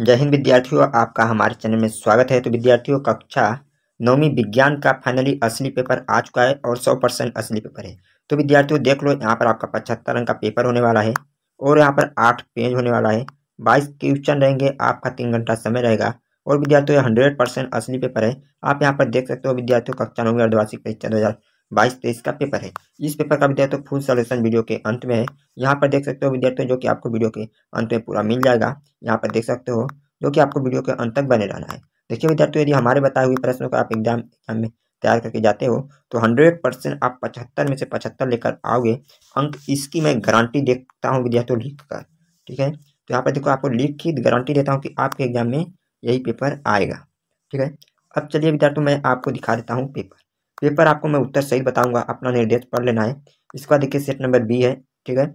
जय हिंद विद्यार्थियों आपका हमारे चैनल में स्वागत है तो विद्यार्थियों कक्षा नौवीं विज्ञान का फाइनली असली पेपर आ चुका है और सौ परसेंट असली पेपर है तो विद्यार्थियों देख लो यहाँ पर आपका पचहत्तर अंक का पेपर होने वाला है और यहाँ पर आठ पेज होने वाला है बाईस क्वेश्चन रहेंगे आपका तीन घंटा समय रहेगा और विद्यार्थियों हंड्रेड परसेंट असली पेपर है आप यहाँ पर देख सकते हो विद्यार्थियों कक्षा नौवीं अर्धवार्षिक परीक्षा दो बाईस तेईस का पेपर है इस पेपर का विद्यार्थियों फुल सोल्यूशन वीडियो के अंत में है यहाँ पर देख सकते हो विद्यार्थियों जो कि आपको वीडियो के अंत में पूरा मिल जाएगा यहाँ पर देख सकते हो जो कि आपको वीडियो के अंत तक बने रहना है देखिए विद्यार्थियों यदि हमारे बताए हुए प्रश्नों को आप एग्जाम एग्जाम में तैयार करके जाते हो तो हंड्रेड परसेंट आप पचहत्तर में से पचहत्तर लेकर आओगे अंक इसकी मैं गारंटी देखता हूँ विद्यार्थियों लिख कर ठीक है तो यहाँ पर देखो आपको लिख ही गारंटी देता हूँ कि आपके एग्जाम में यही पेपर आएगा ठीक है अब चलिए विद्यार्थियों मैं आपको दिखा देता हूँ पेपर पेपर आपको मैं उत्तर सही बताऊंगा अपना निर्देश पढ़ लेना है इसके बाद देखिए सेट नंबर बी है ठीक है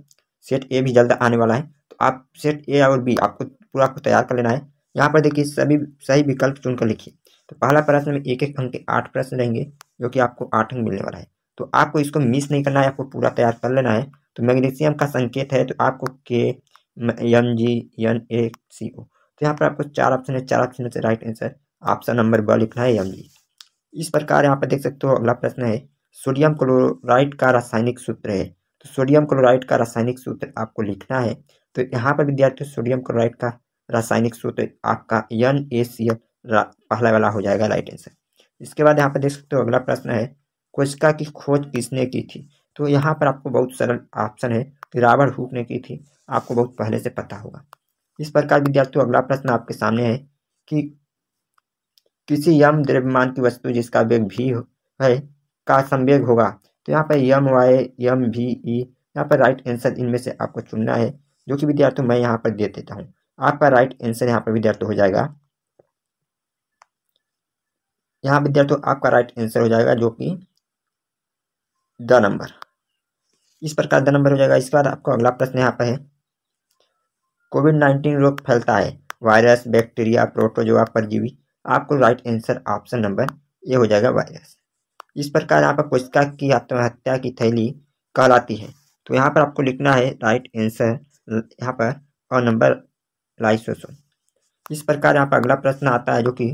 सेट ए भी जल्द आने वाला है तो आप सेट ए और बी आपको पूरा आपको तैयार कर लेना है यहाँ पर देखिए सभी सही विकल्प चुनकर लिखिए तो पहला प्रश्न में एक एक अंक के आठ प्रश्न रहेंगे जो कि आपको आठ अंक मिलने वाला है तो आपको इसको मिस नहीं करना है आपको पूरा तैयार कर लेना है तो मैग्नीशियम का संकेत है तो आपको के एम जी एन ए सी ओ तो यहाँ पर आपको चार ऑप्शन है चार ऑप्शन से राइट आंसर ऑप्शन नंबर ब लिखना है एम जी इस प्रकार यहाँ पर देख सकते हो अगला प्रश्न है सोडियम क्लोराइड का रासायनिक सूत्र है तो सोडियम क्लोराइड का रासायनिक सूत्र आपको लिखना है तो यहाँ पर विद्यार्थी सोडियम क्लोराइड का रासायनिक सूत्र आपका एन ए सी एल पहला वाला हो जाएगा राइट आंसर इसके बाद यहाँ पर देख सकते हो अगला प्रश्न है कोशिका की खोज किसने की थी तो यहाँ पर आपको बहुत सरल ऑप्शन है रावण हुक ने की थी आपको बहुत पहले से पता होगा इस प्रकार विद्यार्थियों अगला प्रश्न आपके सामने है कि किसी यम द्रव्यमान की वस्तु जिसका वेग भी है का संवेग होगा तो यहाँ पर यम वाई यम भी ई यहाँ पर राइट आंसर इनमें से आपको चुनना है जो कि विद्यार्थी मैं यहाँ पर दे देता हूँ आपका राइट आंसर यहाँ पर विद्यार्थी हो जाएगा यहाँ विद्यार्थियों आपका राइट आंसर हो जाएगा जो कि द नंबर इस प्रकार द नंबर हो जाएगा इसके बाद आपको अगला प्रश्न यहाँ पर है कोविड नाइन्टीन रोग फैलता है वायरस बैक्टीरिया प्रोटोजोआ परजीवी आपको right answer option number A हो जाएगा वायरस इस प्रकार यहाँ पर पुस्तिका की आत्महत्या की थैली कहलाती है तो यहाँ पर आपको लिखना है राइट आंसर यहाँ पर और नंबर लाइसोसोम इस प्रकार यहाँ पर अगला प्रश्न आता है जो कि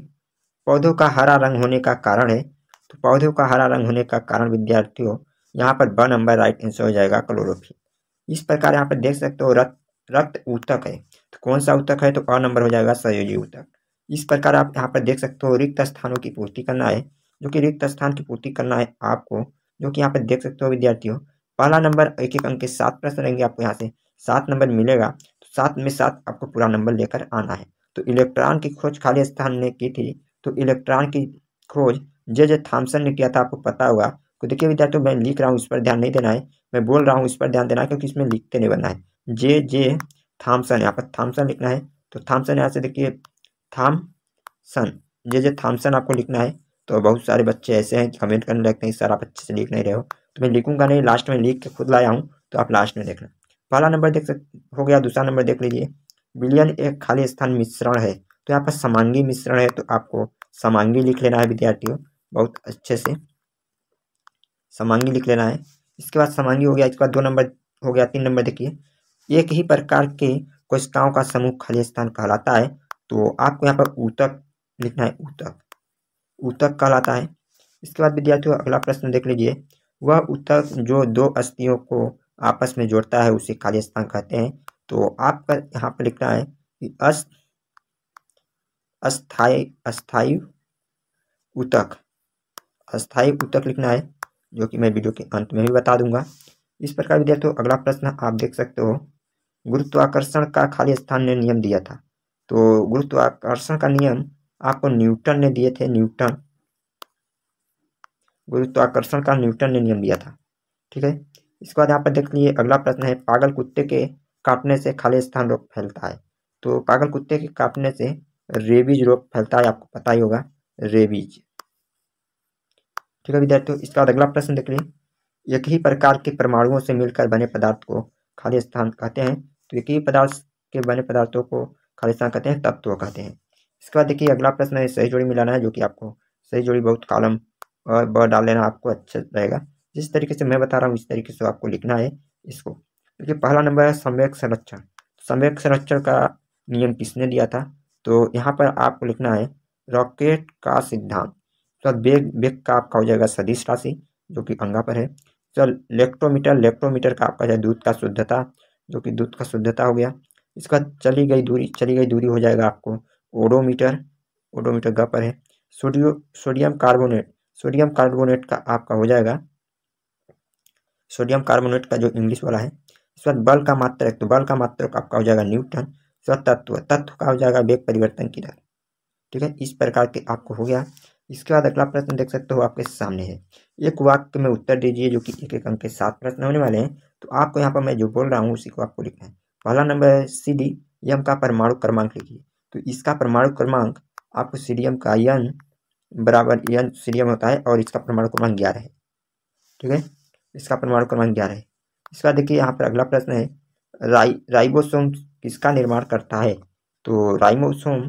पौधों का हरा रंग होने का कारण है तो पौधों का हरा रंग होने का कारण विद्यार्थियों यहाँ पर ब नंबर राइट आंसर हो जाएगा क्लोरोफिल इस प्रकार यहाँ पर देख सकते हो रक्त रक्त ऊतक है तो कौन सा ऊतक है तो अ नंबर हो जाएगा सयोजी ऊतक इस प्रकार आप यहाँ पर देख सकते हो रिक्त स्थानों की पूर्ति करना है जो कि रिक्त स्थान की पूर्ति करना है आपको जो कि यहाँ पर देख सकते हो विद्यार्थियों पहला नंबर एक एक अंक के सात प्रश्न रहेंगे आपको यहाँ से सात नंबर मिलेगा तो सात में सात आपको पूरा नंबर लेकर आना है तो इलेक्ट्रॉन की खोज खाली स्थान ने की थी तो इलेक्ट्रॉन की खोज जे जे थॉम्सन ने किया था आपको पता होगा तो देखिए विद्यार्थियों मैं लिख रहा हूँ इस पर ध्यान नहीं देना है मैं बोल रहा हूँ इस पर ध्यान देना है क्योंकि इसमें लिखते नहीं बनना है जे जे थॉम्सन यहाँ पर थॉम्सन लिखना है तो थॉम्सन यहाँ से देखिए थामसन ये जो थामसन आपको लिखना है तो बहुत सारे बच्चे ऐसे हैं कमेंट करने लगते हैं सर आप अच्छे से लिख नहीं रहे हो तो मैं लिखूंगा नहीं लास्ट में लिख के खुद लाया हूँ तो आप लास्ट में देखना पहला नंबर देख हो गया दूसरा नंबर देख लीजिए विलियन एक खाली स्थान मिश्रण है तो यहाँ पर समांगी मिश्रण है तो आपको समांगी लिख लेना है विद्यार्थियों बहुत अच्छे से समांगी लिख लेना है इसके बाद समांगी हो गया इसके बाद दो नंबर हो गया तीन नंबर देखिए एक ही प्रकार के कोशिकाओं का समूह खाली स्थान कहलाता है तो आपको यहाँ पर ऊतक लिखना है ऊतक ऊतक कहलाता है इसके बाद विद्यार्थियों अगला प्रश्न देख लीजिए वह ऊतक जो दो अस्थियों को आपस में जोड़ता है उसे खाली स्थान कहते हैं तो आपका यहाँ पर लिखना है कि अस्थ अस्थाई अस्थायी ऊतक अस्थायी ऊतक लिखना है जो कि मैं वीडियो के अंत में भी बता दूंगा इस प्रकार विद्यार्थियों अगला प्रश्न आप देख सकते हो गुरुत्वाकर्षण का खाली स्थान ने नियम दिया था तो गुरुत्वाकर्षण का नियम आपको न्यूटन ने दिए थे न्यूटन गुरुत्वाकर्षण का न्यूटन ने नियम दिया था ठीक है इसके बाद यहाँ पर देख लीजिए अगला प्रश्न है पागल कुत्ते के काटने से खाली स्थान रोग फैलता है तो पागल कुत्ते के काटने से रेबीज रोग फैलता है आपको पता ही होगा रेबीज ठीक है विद्यार्थियों इसके बाद अगला प्रश्न देख लीजिए एक ही प्रकार के परमाणुओं से मिलकर बने पदार्थ को खाली स्थान कहते हैं तो एक ही पदार्थ के बने पदार्थों को खालिस्तान कहते हैं तत्व तो कहते हैं इसके बाद देखिए अगला प्रश्न है सही जोड़ी मिलाना है जो कि आपको सही जोड़ी बहुत कालम और ब डाल लेना आपको अच्छा रहेगा जिस तरीके से मैं बता रहा हूँ इस तरीके से आपको लिखना है इसको देखिए पहला नंबर है संवेक संरक्षण संवेक संरक्षण का नियम किसने दिया था तो यहाँ पर आपको लिखना है रॉकेट का सिद्धांत तो बेग बेग का आपका हो जाएगा सदीश राशि जो कि अंगा पर है चल लेक्ट्रोमीटर लेक्ट्रोमीटर का आपका जो दूध का शुद्धता जो कि दूध का शुद्धता हो गया इसका चली गई दूरी चली गई दूरी हो जाएगा आपको ओडोमीटर ओडोमीटर ग पर है सोडियो सोडियम कार्बोनेट सोडियम कार्बोनेट का आपका हो जाएगा सोडियम कार्बोनेट का जो इंग्लिश वाला है इसके बाद बल का मात्र तो बल का मात्र आपका हो जाएगा न्यूटन तत्व तत्व का हो जाएगा वेग परिवर्तन की दर ठीक है इस प्रकार के आपको हो गया इसके बाद अगला प्रश्न देख सकते हो आपके सामने है एक वाक्य में उत्तर दीजिए जो कि एक एक अंक के सात प्रश्न होने वाले हैं तो आपको यहाँ पर मैं जो बोल रहा हूँ उसी को आपको लिखना है पहला नंबर है सी डी एम का परमाणु क्रमांक लिखिए तो इसका परमाणु क्रमांक आपको सी डी एम का यन बराबर यन सी डी एम होता है और इसका परमाणु क्रमांक ग्यारह है ठीक है इसका परमाणु क्रमांक ग्यारह है इसका देखिए यहाँ पर अगला प्रश्न है राइ राइबोसोम किसका निर्माण करता है तो राइबोसोम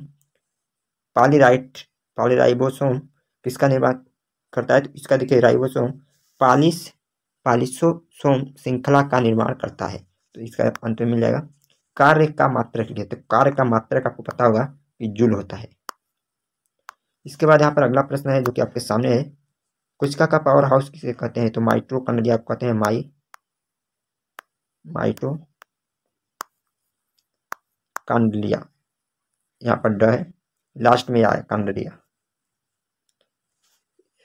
पालीराइट पालीराइबोसोम किसका निर्माण करता है तो इसका देखिए राइबोसोम पालिस पालिसोसोम श्रृंखला का निर्माण करता है तो इसका आंसर मिल जाएगा कार्य का मात्र के लिए तो कार्य का मात्र आपको पता होगा कि जूल होता है इसके बाद यहाँ पर अगला प्रश्न है जो कि आपके सामने है कुछका का पावर हाउस किसे कहते हैं तो माइट्रो कन्नडिया आप कहते हैं माई माइट्रो कांडलिया यहाँ पर ड है लास्ट में आया कांडलिया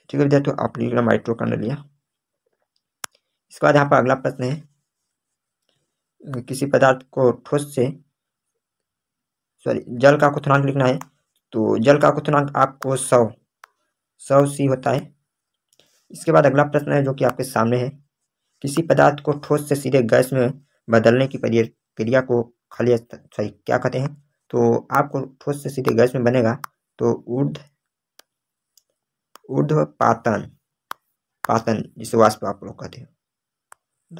ठीक है विद्यार्थियों आप लिख लो माइट्रो कांडलिया इसके बाद यहाँ पर अगला प्रश्न है किसी पदार्थ को ठोस से सॉरी जल का क्वथनांक लिखना है तो जल का क्वथनांक आपको सौ सौ सी होता है इसके बाद अगला प्रश्न है जो कि आपके सामने है किसी पदार्थ को ठोस से सीधे गैस में बदलने की प्रक्रिया को खाली सॉरी क्या कहते हैं तो आपको ठोस से सीधे गैस में बनेगा तो उर्ध उर्ध पातन पातन जिसे वाष्प आप लोग कहते हैं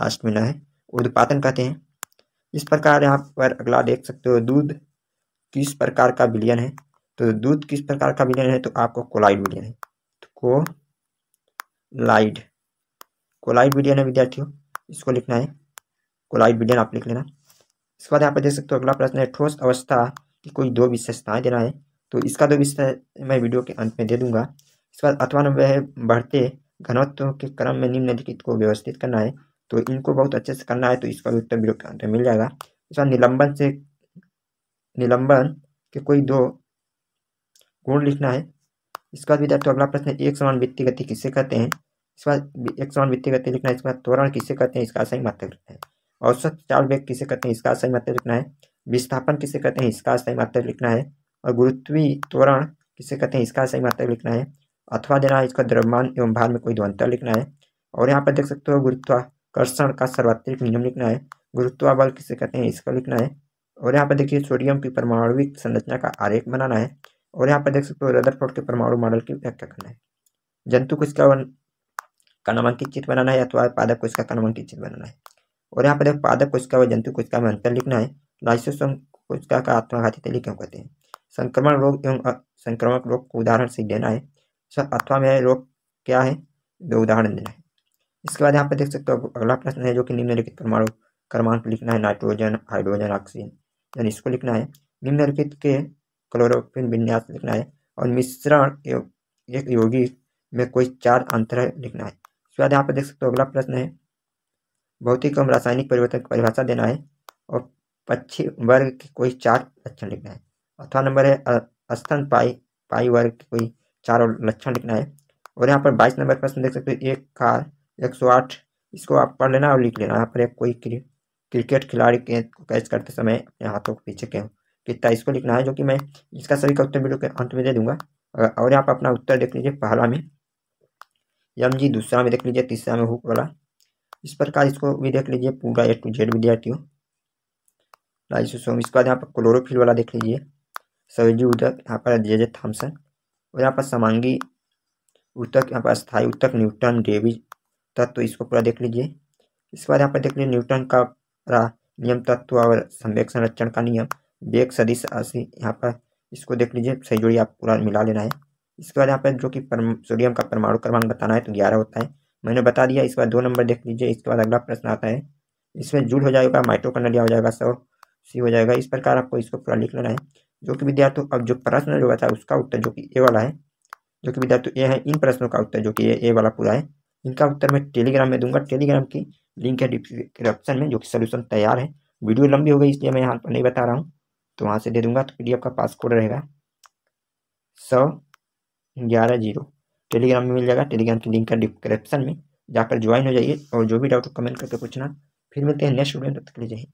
लास्ट में ना है उर्ध पातन कहते हैं इस प्रकार यहाँ पर अगला देख सकते हो दूध किस प्रकार का विलियन है तो दूध किस प्रकार का विलियन है तो आपको कोलाइड विलियन है तो लाइड कोलाइड विलियन है विद्यार्थियों इसको लिखना है कोलाइड विलियन आप लिख लेना इसके बाद यहाँ पर देख सकते हो अगला प्रश्न है ठोस अवस्था की कोई दो विशेषताएं देना है तो इसका दो विषय मैं वीडियो के अंत में दे दूंगा इसके बाद अथवा नंबर है बढ़ते घनत्व के क्रम में निम्नलिखित को व्यवस्थित करना है तो इनको बहुत अच्छे से करना है तो इसका उत्तर वीडियो के अंदर मिल जाएगा उसका निलंबन से निलंबन के कोई दो गुण लिखना है इसका बाद विद्यार्थियों अगला प्रश्न एक समान वित्तीय गति किसे कहते हैं इसके बाद एक समान वित्तीय गति लिखना है इसके बाद त्वरण किसे कहते हैं इसका सही मात्र लिखना है औसत चाल वेग किसे कहते हैं इसका सही मात्र लिखना है विस्थापन किसे कहते हैं इसका सही मात्र लिखना है और गुरुत्वी त्वरण किसे कहते हैं इसका सही मात्र लिखना है अथवा देना इसका द्रव्यमान एवं भार में कोई दो अंतर लिखना है और यहाँ पर देख सकते हो गुरुत्वा कर्षण का सर्वात्रिक नियम लिखना है गुरुत्वा बल किसे कहते हैं इसका लिखना है और यहाँ पर देखिए सोडियम की परमाणुविक संरचना का आरेख बनाना है और यहाँ पर देख सकते हो रदरफोर्ड के परमाणु मॉडल की व्याख्या करना है जंतु को इसका कनमंकित चित्र बनाना है अथवा पादक को इसका कनमंकित चित्र बनाना है और यहाँ पर देखो को इसका व जंतु को इसका अंतर लिखना है लाइसोसोम इसका का आत्मघाती तली क्यों कहते हैं संक्रमण रोग एवं संक्रमक रोग को उदाहरण से देना है अथवा में रोग क्या है दो उदाहरण देना है इसके बाद यहाँ पे देख सकते हो अगला प्रश्न है जो कि निम्नलिखित परमाणु क्रमांक लिखना है नाइट्रोजन हाइड्रोजन ऑक्सीजन यानी इसको लिखना है निम्नलिखित के क्लोरोफिन विन्यास लिखना है और मिश्रण एक योगी में कोई चार अंतर लिखना है उसके बाद यहाँ पे देख सकते हो अगला प्रश्न है भौतिक एवं रासायनिक परिवर्तन की परिभाषा देना है और पक्षी वर्ग के कोई चार लक्षण लिखना है अथवा नंबर है स्तन पाई पाई वर्ग के कोई चार लक्षण लिखना है और यहाँ पर बाईस नंबर प्रश्न देख सकते हो एक कार एक सौ आठ इसको आप पढ़ लेना और लिख लेना यहाँ पर एक कोई क्रिकेट खिलाड़ी के कैच करते समय अपने हाथों के पीछे क्यों कितना इसको लिखना है जो कि मैं इसका सभी का उत्तर वीडियो के अंत में दे दूंगा और यहाँ पर अपना उत्तर देख लीजिए पहला में यम जी दूसरा में देख लीजिए तीसरा में हुक वाला इस प्रकार इसको भी देख लीजिए पूरा ए टू जेड विद्यार्थियों लाइसोसोम इसके बाद यहाँ पर क्लोरोफिल वाला देख लीजिए सवेजी उदक यहाँ पर जे जे थॉम्सन और यहाँ पर समांगी उतक यहाँ पर स्थायी उतक न्यूटन डेविज तत्व इसको पूरा देख लीजिए इसके बाद यहाँ पर देख लीजिए न्यूटन का नियम तत्व और संवेक संरक्षण का नियम वेग सदिश अशी यहाँ पर इसको देख लीजिए सही जोड़ी आप पूरा मिला लेना है इसके बाद यहाँ पर जो कि सोडियम का परमाणु क्रमांक बताना है तो ग्यारह होता है मैंने बता दिया इसके बाद दो नंबर देख लीजिए इसके बाद अगला प्रश्न आता है इसमें जूल हो जाएगा माइट्रोकनलिया हो जाएगा सौ सी हो जाएगा इस प्रकार आपको इसको पूरा लिख लेना है जो कि विद्यार्थियों अब जो प्रश्न जो बचा उसका उत्तर जो कि ए वाला है जो कि विद्यार्थी ए है इन प्रश्नों का उत्तर जो कि ए वाला पूरा है इनका उत्तर मैं टेलीग्राम में दूंगा टेलीग्राम की लिंक है डिस्क्रिप्शन में जो कि सोल्यूशन तैयार है वीडियो लंबी हो गई इसलिए मैं यहाँ पर नहीं बता रहा हूँ तो वहाँ से दे दूंगा तो पी का पासकोड रहेगा सौ ग्यारह जीरो टेलीग्राम में मिल जाएगा टेलीग्राम की लिंक है डिस्क्रिप्शन में जाकर ज्वाइन हो जाइए और जो भी डाउट हो कमेंट करके पूछना फिर मिलते हैं नेक्स्ट वीडियो तक लीजिए